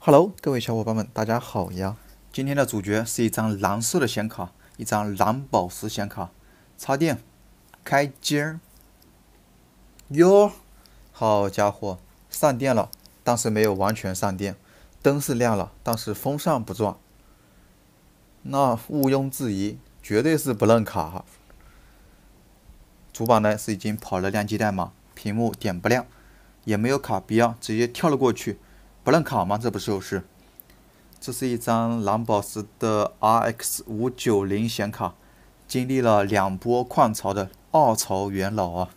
Hello，各位小伙伴们，大家好呀！今天的主角是一张蓝色的显卡，一张蓝宝石显卡，插电，开机儿，哟，好家伙，上电了，但是没有完全上电，灯是亮了，但是风扇不转，那毋庸置疑，绝对是不认卡哈。主板呢是已经跑了亮机代码，屏幕点不亮，也没有卡 b i 直接跳了过去。不认卡吗？这不是，是，这是一张蓝宝石的 RX 五九零显卡，经历了两波矿潮的二朝元老啊，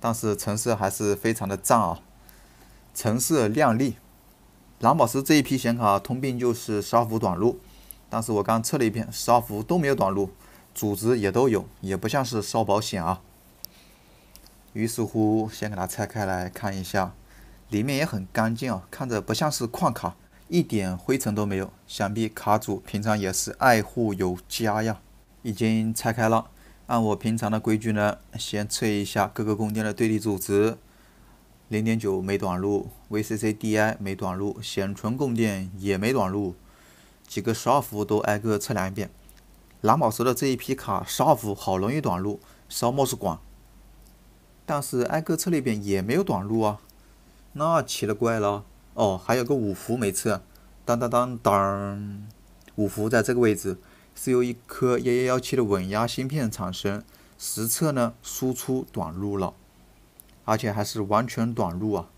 但是成色还是非常的赞啊，成色亮丽。蓝宝石这一批显卡通病就是十二伏短路，但是我刚测了一遍，十二伏都没有短路，组织也都有，也不像是烧保险啊。于是乎，先给它拆开来看一下。里面也很干净啊，看着不像是矿卡，一点灰尘都没有。想必卡主平常也是爱护有加呀。已经拆开了，按我平常的规矩呢，先测一下各个供电的对地阻值，零点九没短路，VCC DI 没短路，显存供电也没短路，几个十二伏都挨个测量一遍。蓝宝石的这一批卡十二伏好容易短路，烧 mos 管，但是挨个测了一遍也没有短路啊。那奇了怪了，哦，还有个五伏没测，当当当当，五伏在这个位置，是由一颗1117的稳压芯片产生，实测呢输出短路了，而且还是完全短路啊，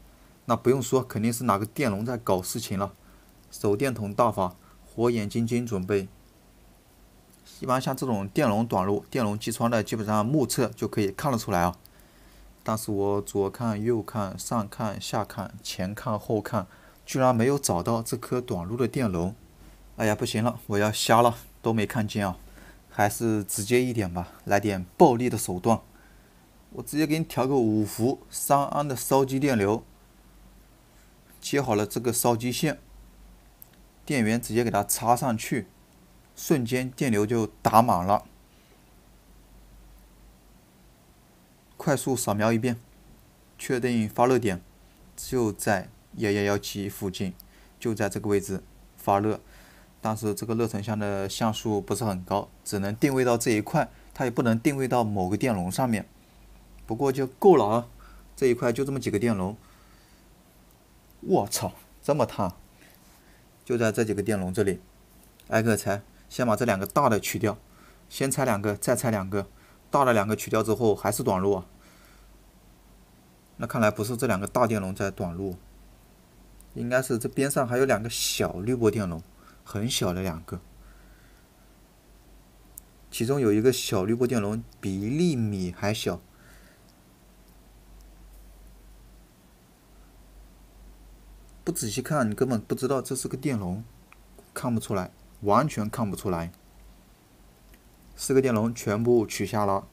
那不用说，肯定是哪个电容在搞事情了，手电筒大法，火眼金睛准备，一般像这种电容短路、电容击穿的，基本上目测就可以看得出来啊。但是我左看右看，上看下看，前看后看，居然没有找到这颗短路的电容。哎呀，不行了，我要瞎了，都没看见啊！还是直接一点吧，来点暴力的手段。我直接给你调个五伏三安的烧机电流。接好了这个烧机线，电源直接给它插上去，瞬间电流就打满了。快速扫描一遍，确定发热点就在幺幺幺七附近，就在这个位置发热。但是这个热成像的像素不是很高，只能定位到这一块，它也不能定位到某个电容上面。不过就够了啊，这一块就这么几个电容。我操，这么烫！就在这几个电容这里，挨个拆。先把这两个大的取掉，先拆两个，再拆两个。大的两个取掉之后，还是短路啊！那看来不是这两个大电容在短路，应该是这边上还有两个小滤波电容，很小的两个，其中有一个小滤波电容比一粒米还小，不仔细看，你根本不知道这是个电容，看不出来，完全看不出来。四个电容全部取下了，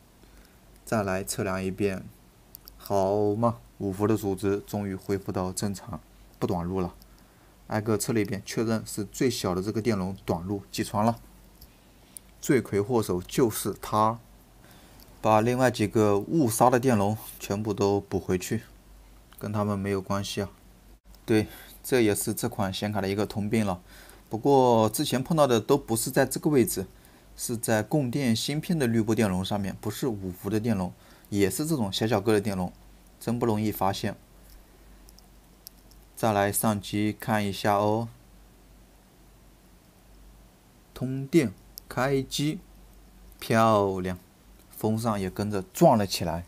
再来测量一遍。好嘛，五伏的组织终于恢复到正常，不短路了。挨个测了一遍，确认是最小的这个电容短路，击穿了。罪魁祸首就是它。把另外几个误杀的电容全部都补回去，跟他们没有关系啊。对，这也是这款显卡的一个通病了。不过之前碰到的都不是在这个位置，是在供电芯片的滤波电容上面，不是五伏的电容。也是这种小小个的电容，真不容易发现。再来上机看一下哦，通电开机，漂亮，风扇也跟着转了起来。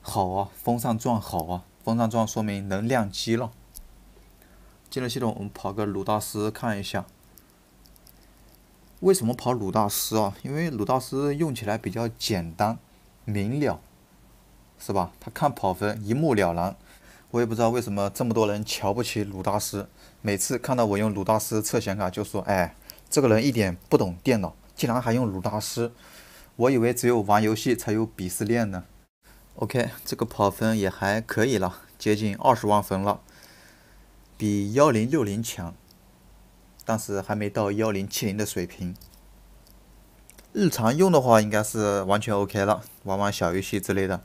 好啊，风扇转好啊，风扇转说明能亮机了。进了系统，我们跑个鲁大师看一下。为什么跑鲁大师啊？因为鲁大师用起来比较简单明了。是吧？他看跑分一目了然，我也不知道为什么这么多人瞧不起鲁大师。每次看到我用鲁大师测显卡，就说：“哎，这个人一点不懂电脑，竟然还用鲁大师。”我以为只有玩游戏才有鄙视链呢。OK，这个跑分也还可以了，接近二十万分了，比幺零六零强，但是还没到幺零七零的水平。日常用的话，应该是完全 OK 了，玩玩小游戏之类的。